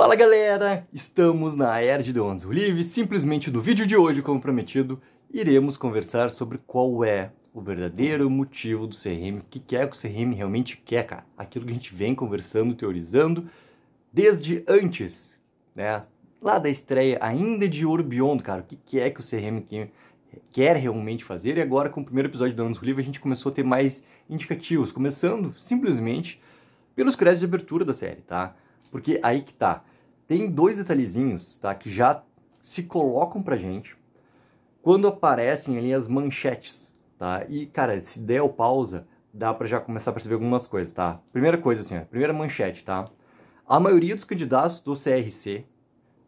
Fala galera, estamos na Era de The Ones Who Live. Simplesmente no vídeo de hoje, como prometido, iremos conversar sobre qual é o verdadeiro motivo do CRM, o que é que o CRM realmente quer, cara. Aquilo que a gente vem conversando, teorizando desde antes, né? Lá da estreia ainda de Orbiond, cara, o que é que o CRM quer realmente fazer. E agora, com o primeiro episódio do Anos do Livro, a gente começou a ter mais indicativos, começando simplesmente pelos créditos de abertura da série, tá? Porque aí que tá. Tem dois detalhezinhos, tá? Que já se colocam pra gente quando aparecem ali as manchetes, tá? E, cara, se der o pausa, dá pra já começar a perceber algumas coisas, tá? Primeira coisa, assim, ó, primeira manchete, tá? A maioria dos candidatos do CRC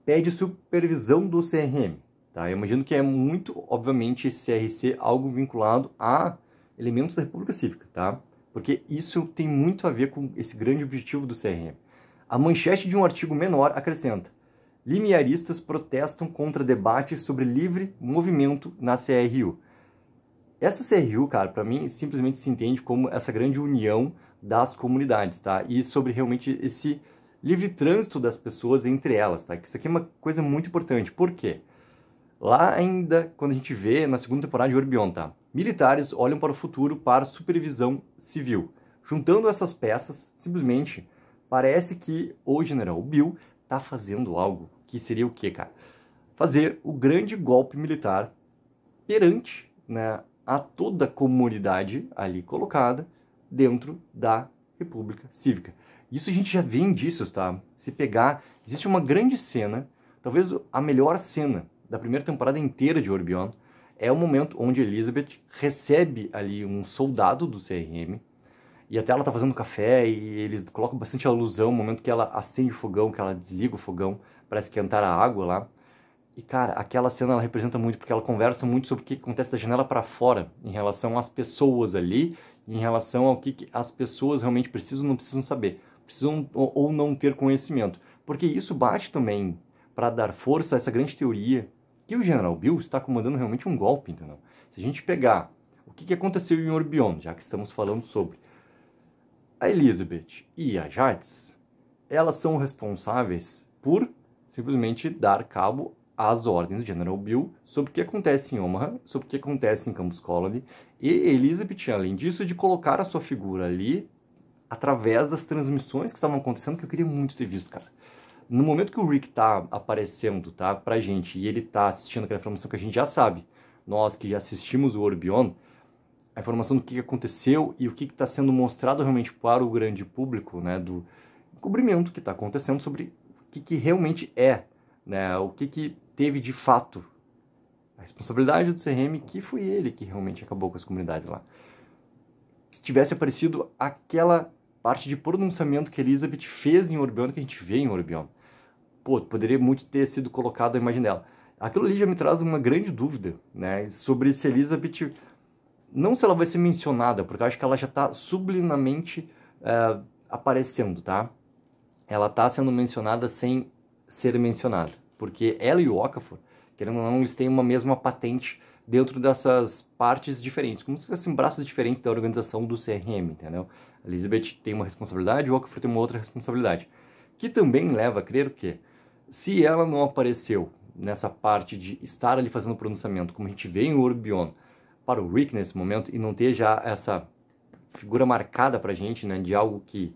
pede supervisão do CRM, tá? Eu imagino que é muito, obviamente, esse CRC algo vinculado a elementos da República Cívica, tá? Porque isso tem muito a ver com esse grande objetivo do CRM. A manchete de um artigo menor acrescenta: Limiaristas protestam contra debate sobre livre movimento na CRU. Essa CRU, cara, para mim simplesmente se entende como essa grande união das comunidades, tá? E sobre realmente esse livre trânsito das pessoas entre elas, tá? Que isso aqui é uma coisa muito importante. Por quê? Lá ainda, quando a gente vê na segunda temporada de Orbion, tá? Militares olham para o futuro para supervisão civil. Juntando essas peças, simplesmente Parece que o general Bill está fazendo algo que seria o quê, cara? Fazer o grande golpe militar perante né, a toda a comunidade ali colocada dentro da República Cívica. Isso a gente já vê indícios, tá? Se pegar, existe uma grande cena, talvez a melhor cena da primeira temporada inteira de Orbion, é o momento onde Elizabeth recebe ali um soldado do CRM, e até ela tá fazendo café e eles colocam bastante alusão no momento que ela acende o fogão, que ela desliga o fogão para esquentar a água lá. E cara, aquela cena ela representa muito porque ela conversa muito sobre o que acontece da janela para fora em relação às pessoas ali, em relação ao que, que as pessoas realmente precisam, ou não precisam saber, precisam ou, ou não ter conhecimento, porque isso bate também para dar força a essa grande teoria que o General Bill está comandando realmente um golpe, entendeu? Se a gente pegar o que, que aconteceu em Orbion, já que estamos falando sobre a Elizabeth e a Jades. elas são responsáveis por simplesmente dar cabo às ordens do General Bill sobre o que acontece em Omaha, sobre o que acontece em Campus Colony, e Elizabeth, além disso, de colocar a sua figura ali através das transmissões que estavam acontecendo, que eu queria muito ter visto, cara. No momento que o Rick tá aparecendo, tá, pra gente, e ele tá assistindo aquela informação que a gente já sabe, nós que já assistimos o Orbion, a informação do que aconteceu e o que está sendo mostrado realmente para o grande público, né, do encobrimento que está acontecendo sobre o que, que, realmente é, né, o que, que teve de fato. A responsabilidade do CRM, que foi ele que realmente acabou com as comunidades lá. Tivesse aparecido aquela parte de pronunciamento que Elizabeth fez em Orbion, que a gente vê em Orbion. Pô, poderia muito ter sido colocado a imagem dela. Aquilo ali já me traz uma grande dúvida, né, sobre se Elizabeth não se ela vai ser mencionada, porque eu acho que ela já está sublimamente eh, aparecendo, tá? Ela está sendo mencionada sem ser mencionada, porque ela e o Okafor, querendo ou não, eles têm uma mesma patente dentro dessas partes diferentes, como se fossem braços diferentes da organização do CRM, entendeu? A Elizabeth tem uma responsabilidade, o Okafor tem uma outra responsabilidade, que também leva a crer que, se ela não apareceu nessa parte de estar ali fazendo pronunciamento, como a gente vê em Orbion, para o Rick nesse momento e não ter já essa figura marcada para a gente, né, de algo que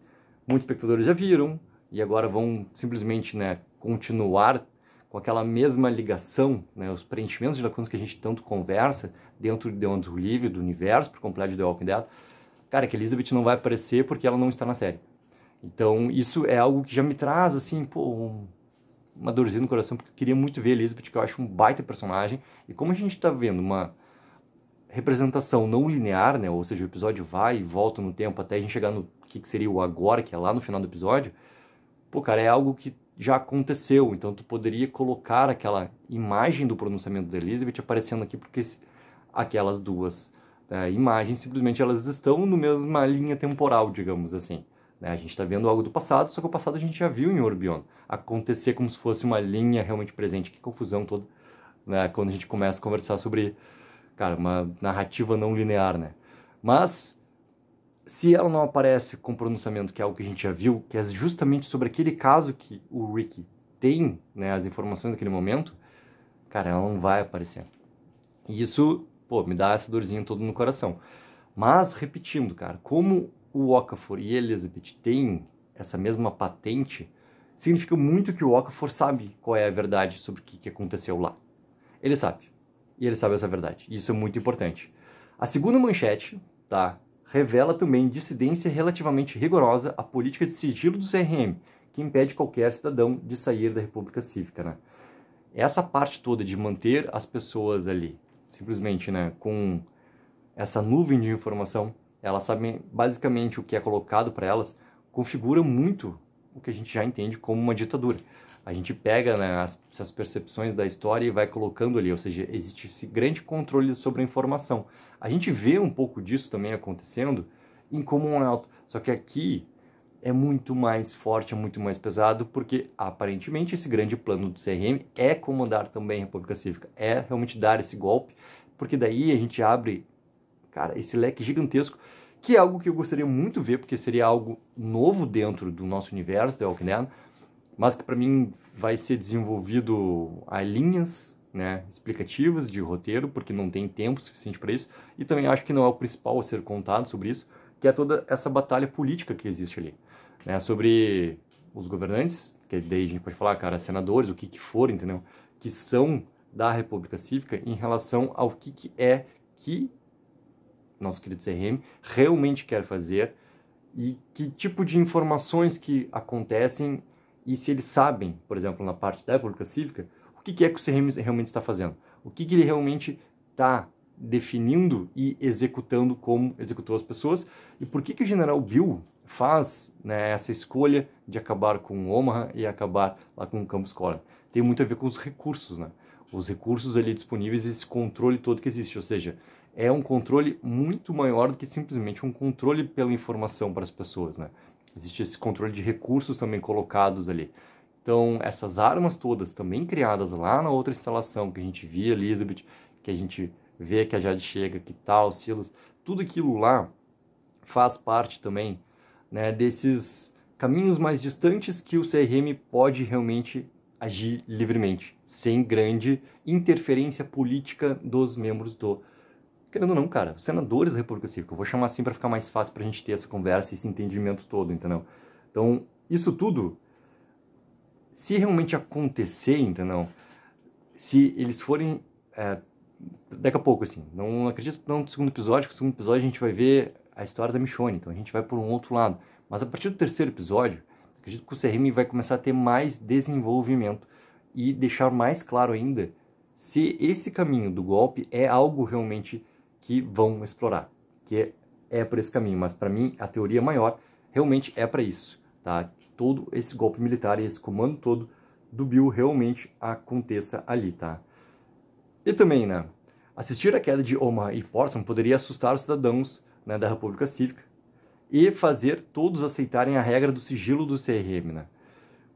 muitos espectadores já viram e agora vão simplesmente, né, continuar com aquela mesma ligação, né, os preenchimentos de lacunas que a gente tanto conversa dentro de onde o livre, do universo por completo de The Walking Dead. Cara, que Elizabeth não vai aparecer porque ela não está na série. Então, isso é algo que já me traz, assim, pô, uma dorzinha no coração, porque eu queria muito ver Elizabeth, que eu acho um baita personagem. E como a gente está vendo uma representação não linear, né? Ou seja, o episódio vai e volta no tempo até a gente chegar no que, que seria o agora, que é lá no final do episódio. Pô, cara, é algo que já aconteceu. Então tu poderia colocar aquela imagem do pronunciamento da Elizabeth aparecendo aqui, porque aquelas duas né, imagens simplesmente elas estão no mesma linha temporal, digamos assim. Né? A gente está vendo algo do passado, só que o passado a gente já viu em Orbion acontecer como se fosse uma linha realmente presente. Que confusão toda né? quando a gente começa a conversar sobre cara, uma narrativa não linear, né? Mas se ela não aparece com pronunciamento, que é algo que a gente já viu, que é justamente sobre aquele caso que o Rick tem, né, as informações daquele momento, cara, ela não vai aparecer. E isso, pô, me dá essa dorzinha toda no coração. Mas, repetindo, cara, como o Okafor e Elizabeth têm essa mesma patente, significa muito que o Okafor sabe qual é a verdade sobre o que aconteceu lá. Ele sabe e ele sabe essa verdade. Isso é muito importante. A segunda manchete, tá? Revela também dissidência relativamente rigorosa à política de sigilo do CRM, que impede qualquer cidadão de sair da República Cívica, né? Essa parte toda de manter as pessoas ali, simplesmente, né, com essa nuvem de informação, elas sabem basicamente o que é colocado para elas, configura muito o que a gente já entende como uma ditadura a gente pega né, as, essas percepções da história e vai colocando ali, ou seja, existe esse grande controle sobre a informação. A gente vê um pouco disso também acontecendo em Comum né, Alto, só que aqui é muito mais forte, é muito mais pesado, porque aparentemente esse grande plano do CRM é comandar também a República Cívica, é realmente dar esse golpe, porque daí a gente abre, cara, esse leque gigantesco que é algo que eu gostaria muito de ver, porque seria algo novo dentro do nosso universo, The é Walking mas que para mim vai ser desenvolvido a linhas né, explicativas de roteiro, porque não tem tempo suficiente para isso, e também acho que não é o principal a ser contado sobre isso, que é toda essa batalha política que existe ali, né, sobre os governantes, que daí a gente pode falar, cara, senadores, o que que for, entendeu? Que são da República Cívica em relação ao que que é que nosso querido CRM realmente quer fazer e que tipo de informações que acontecem e se eles sabem, por exemplo, na parte da política cívica, o que, é que o CRM realmente está fazendo, o que, ele realmente está definindo e executando como executou as pessoas e por que, que o general Bill faz né, essa escolha de acabar com Omaha e acabar lá com o Campus College. Tem muito a ver com os recursos, né? Os recursos ali disponíveis e esse controle todo que existe, ou seja, é um controle muito maior do que simplesmente um controle pela informação para as pessoas, né? Existe esse controle de recursos também colocados ali. Então, essas armas todas também criadas lá na outra instalação que a gente via Elizabeth, que a gente vê que a Jade chega, que tal, tá, Silas, tudo aquilo lá faz parte também né, desses caminhos mais distantes que o CRM pode realmente agir livremente, sem grande interferência política dos membros do Querendo ou não, cara, os senadores da República Cívica, eu vou chamar assim para ficar mais fácil para a gente ter essa conversa, e esse entendimento todo, entendeu? Então, isso tudo, se realmente acontecer, entendeu? Se eles forem. É, daqui a pouco, assim, não acredito não no segundo episódio, que no segundo episódio a gente vai ver a história da Michonne, então a gente vai por um outro lado. Mas a partir do terceiro episódio, acredito que o CRM vai começar a ter mais desenvolvimento e deixar mais claro ainda se esse caminho do golpe é algo realmente que vão explorar, que é, é por esse caminho. Mas para mim, a teoria maior realmente é para isso, tá? Que todo esse golpe militar e esse comando todo do Bill realmente aconteça ali, tá? E também, né? Assistir a queda de Omaha e Portland poderia assustar os cidadãos né, da República Cívica e fazer todos aceitarem a regra do sigilo do CRM, né?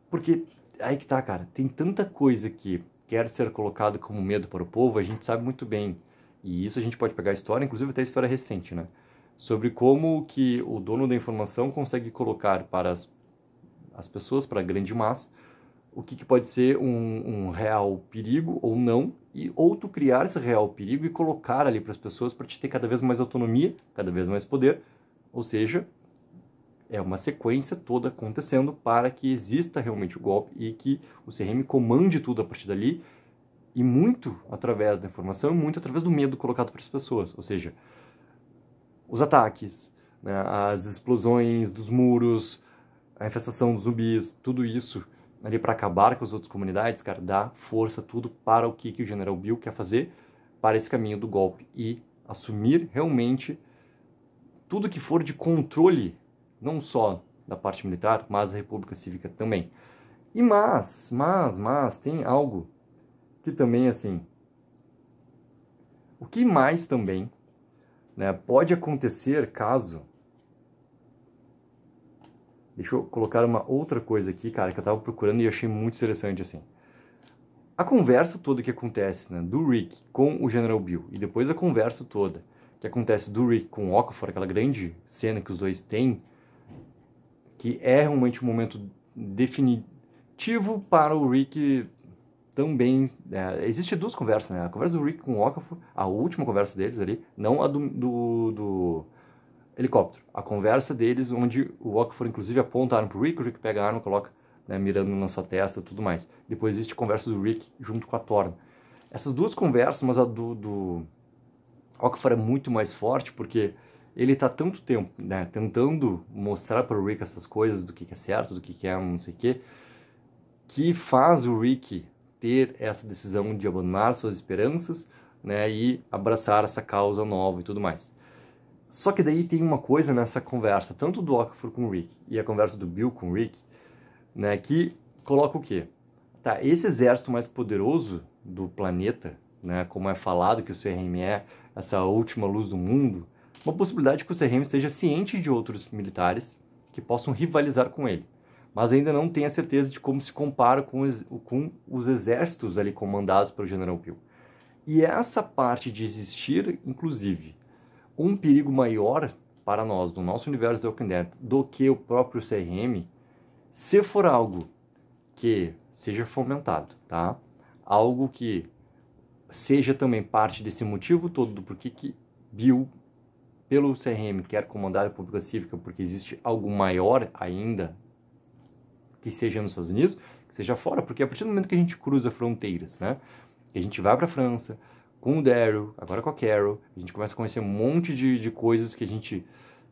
Porque aí que tá, cara, tem tanta coisa que quer ser colocado como medo para o povo, a gente sabe muito bem e isso a gente pode pegar a história, inclusive até a história recente, né? Sobre como que o dono da informação consegue colocar para as, as pessoas, para a grande massa, o que, que pode ser um, um, real perigo ou não, e ou tu criar esse real perigo e colocar ali para as pessoas para te ter cada vez mais autonomia, cada vez mais poder, ou seja, é uma sequência toda acontecendo para que exista realmente o golpe e que o CRM comande tudo a partir dali e muito através da informação, muito através do medo colocado para as pessoas, ou seja, os ataques, né, as explosões dos muros, a infestação dos zumbis, tudo isso ali para acabar com as outras comunidades, cara, dá força tudo para o que, que o General Bill quer fazer para esse caminho do golpe e assumir realmente tudo que for de controle, não só da parte militar, mas da República Cívica também. E mas, mas, mas, tem algo que também, assim, o que mais também né, pode acontecer caso... Deixa eu colocar uma outra coisa aqui, cara, que eu tava procurando e achei muito interessante, assim. A conversa toda que acontece, né, do Rick com o General Bill, e depois a conversa toda que acontece do Rick com o Okafor, aquela grande cena que os dois têm, que é realmente um momento definitivo para o Rick também. É, existe duas conversas, né? A conversa do Rick com o Okafor, a última conversa deles ali, não a do, do, do helicóptero. A conversa deles, onde o Okafor inclusive aponta a arma pro Rick, o Rick pega a arma, coloca, né, mirando na sua testa tudo mais. Depois existe a conversa do Rick junto com a Thorne. Essas duas conversas, mas a do, do Okafor é muito mais forte, porque ele tá tanto tempo, né, tentando mostrar para o Rick essas coisas do que, que é certo, do que, que é não sei o quê, que faz o Rick ter essa decisão de abandonar suas esperanças né, e abraçar essa causa nova e tudo mais. Só que daí tem uma coisa nessa conversa, tanto do Okafor com o Rick e a conversa do Bill com o Rick, né, que coloca o quê? Tá, esse exército mais poderoso do planeta, né, como é falado que o CRM é essa última luz do mundo, uma possibilidade que o CRM esteja ciente de outros militares que possam rivalizar com ele mas ainda não tem a certeza de como se compara com os, com os exércitos ali comandados pelo General Peel. E essa parte de existir, inclusive, um perigo maior para nós, no nosso universo do Dead, do que o próprio CRM, se for algo que seja fomentado, tá? Algo que seja também parte desse motivo todo do porquê que Bill, pelo CRM, quer comandar a República Cívica, porque existe algo maior ainda que seja nos Estados Unidos, que seja fora, porque a partir do momento que a gente cruza fronteiras, né? Que a gente vai para a França com o Daryl, agora com a Carol, a gente começa a conhecer um monte de, de coisas que a gente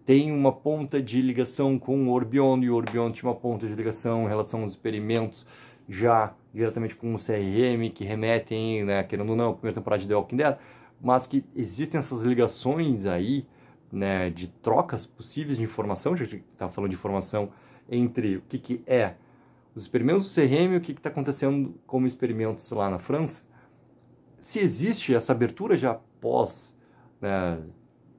tem uma ponta de ligação com o Orbion, e o Orbion tinha uma ponta de ligação em relação aos experimentos já diretamente com o CRM, que remetem, né, querendo ou não, a primeira temporada de The Walking Dead, mas que existem essas ligações aí, né, de trocas possíveis de informação, já que tá falando de informação entre o que, que é os experimentos do CRM e o que está acontecendo como experimentos lá na França, se existe essa abertura já após né,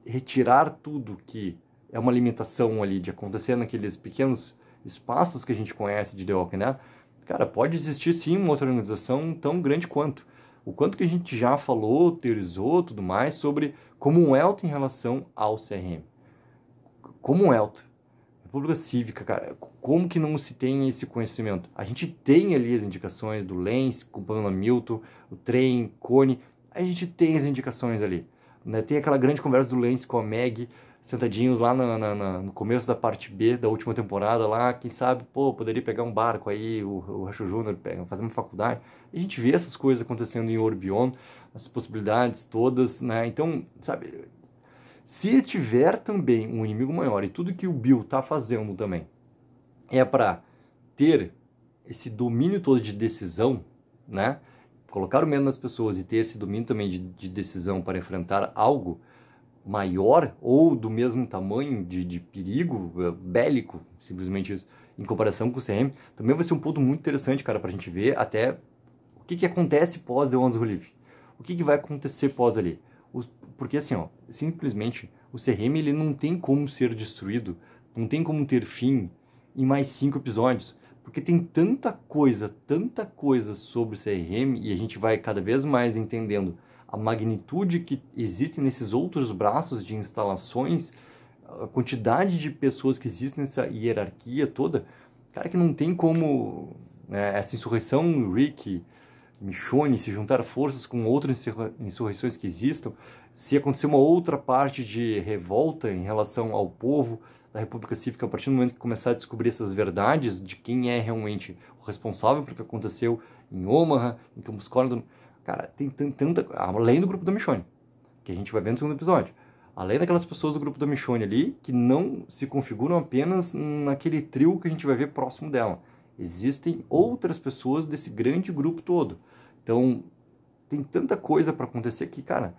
retirar tudo que é uma limitação ali de acontecer naqueles pequenos espaços que a gente conhece de The Walking né? cara, pode existir sim uma outra organização tão grande quanto. O quanto que a gente já falou, teorizou, tudo mais, sobre como um ELT em relação ao CRM. Como um ELT. República Cívica, cara, como que não se tem esse conhecimento? A gente tem ali as indicações do lens com companheiro Milton, o trem, Cone, a gente tem as indicações ali. Né? Tem aquela grande conversa do lens com a Meg, sentadinhos lá na, na, na, no começo da parte B da última temporada lá, quem sabe, pô, poderia pegar um barco aí, o, o Racho Júnior pega, fazer uma faculdade. a gente vê essas coisas acontecendo em Orbion, as possibilidades todas, né? Então, sabe, se tiver também um inimigo maior e tudo que o Bill está fazendo também é para ter esse domínio todo de decisão, né? Colocar o medo nas pessoas e ter esse domínio também de, de decisão para enfrentar algo maior ou do mesmo tamanho de, de perigo eh, bélico, simplesmente isso, em comparação com o CM, também vai ser um ponto muito interessante, cara, para a gente ver até o que, que acontece pós The One's Relief. O que, que vai acontecer pós ali? Porque assim, ó, simplesmente o CRM ele não tem como ser destruído, não tem como ter fim em mais cinco episódios, porque tem tanta coisa, tanta coisa sobre o CRM e a gente vai cada vez mais entendendo a magnitude que existe nesses outros braços de instalações, a quantidade de pessoas que existem nessa hierarquia toda, cara que não tem como né, essa insurreição, Rick, Michonne se juntar forças com outras insurreições que existam, se acontecer uma outra parte de revolta em relação ao povo da República Cívica, a partir do momento que começar a descobrir essas verdades de quem é realmente o responsável pelo que aconteceu em Omaha, em Campus Corner, cara, tem tanta... além do grupo da Michonne que a gente vai ver no segundo episódio. Além daquelas pessoas do grupo da Michonne ali, que não se configuram apenas naquele trio que a gente vai ver próximo dela. Existem outras pessoas desse grande grupo todo então, tem tanta coisa para acontecer que, cara,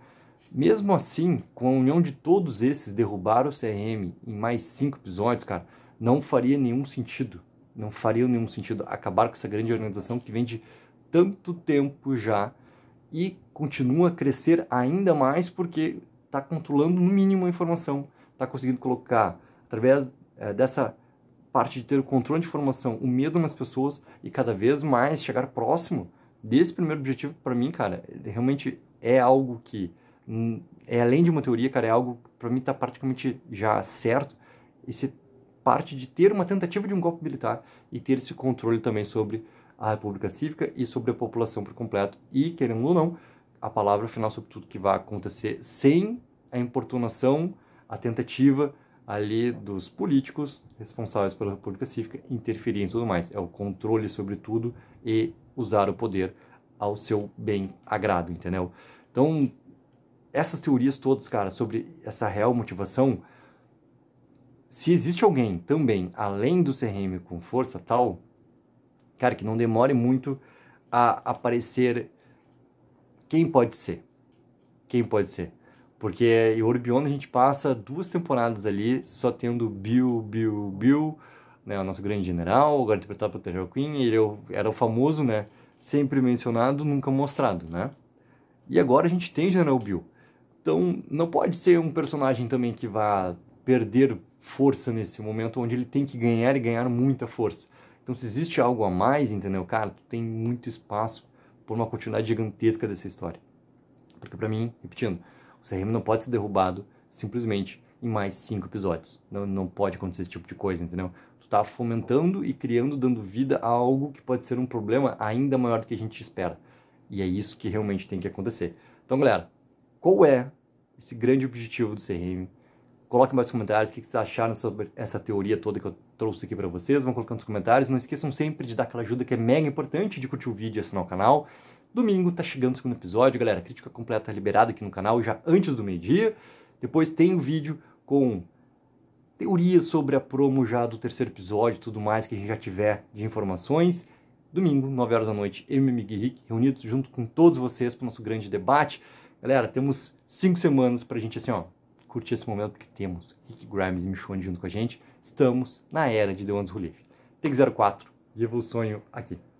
mesmo assim, com a união de todos esses derrubar o CRM em mais cinco episódios, cara, não faria nenhum sentido. Não faria nenhum sentido acabar com essa grande organização que vem de tanto tempo já e continua a crescer ainda mais porque está controlando no mínimo a informação, está conseguindo colocar através é, dessa parte de ter o controle de informação, o medo nas pessoas e cada vez mais chegar próximo desse primeiro objetivo, para mim, cara, realmente é algo que, hum, é além de uma teoria, cara, é algo que para mim tá praticamente já certo. Esse parte de ter uma tentativa de um golpe militar e ter esse controle também sobre a República Cívica e sobre a população por completo. E, querendo ou não, a palavra final sobre tudo que vai acontecer sem a importunação, a tentativa ali dos políticos responsáveis pela República Cívica interferirem em tudo mais. É o controle sobre tudo e usar o poder ao seu bem agrado, entendeu? Então, essas teorias todas, cara, sobre essa real motivação, se existe alguém também, além do CRM com força tal, cara, que não demore muito a aparecer quem pode ser. Quem pode ser. Porque em Orbion a gente passa duas temporadas ali só tendo Bill, Bill, Bill, né, o nosso grande general, agora interpretado pelo Queen, ele é era o famoso, né, sempre mencionado, nunca mostrado, né? E agora a gente tem General Bill. Então, não pode ser um personagem também que vá perder força nesse momento onde ele tem que ganhar e ganhar muita força. Então, se existe algo a mais, entendeu? Cara, tu tem muito espaço por uma continuidade gigantesca dessa história. Porque para mim, repetindo, o CRM não pode ser derrubado simplesmente em mais cinco episódios. Não, não pode acontecer esse tipo de coisa, entendeu? está fomentando e criando, dando vida a algo que pode ser um problema ainda maior do que a gente espera. E é isso que realmente tem que acontecer. Então, galera, qual é esse grande objetivo do CRM? Coloque mais nos comentários o que vocês acharam sobre essa teoria toda que eu trouxe aqui para vocês. Vão colocando nos comentários. Não esqueçam sempre de dar aquela ajuda que é mega importante, de curtir o vídeo e assinar o canal. Domingo tá chegando o segundo episódio, galera. A crítica completa liberada aqui no canal já antes do meio-dia. Depois tem o um vídeo com teorias sobre a promo já do terceiro episódio tudo mais que a gente já tiver de informações. Domingo, 9 horas da noite, eu e Miguel Rick, reunidos junto com todos vocês para o nosso grande debate. Galera, temos cinco semanas para a gente, assim, ó, curtir esse momento que temos Rick Grimes e Michonne junto com a gente. Estamos na era de The Ones Who Live. Teg 04, viva o sonho aqui.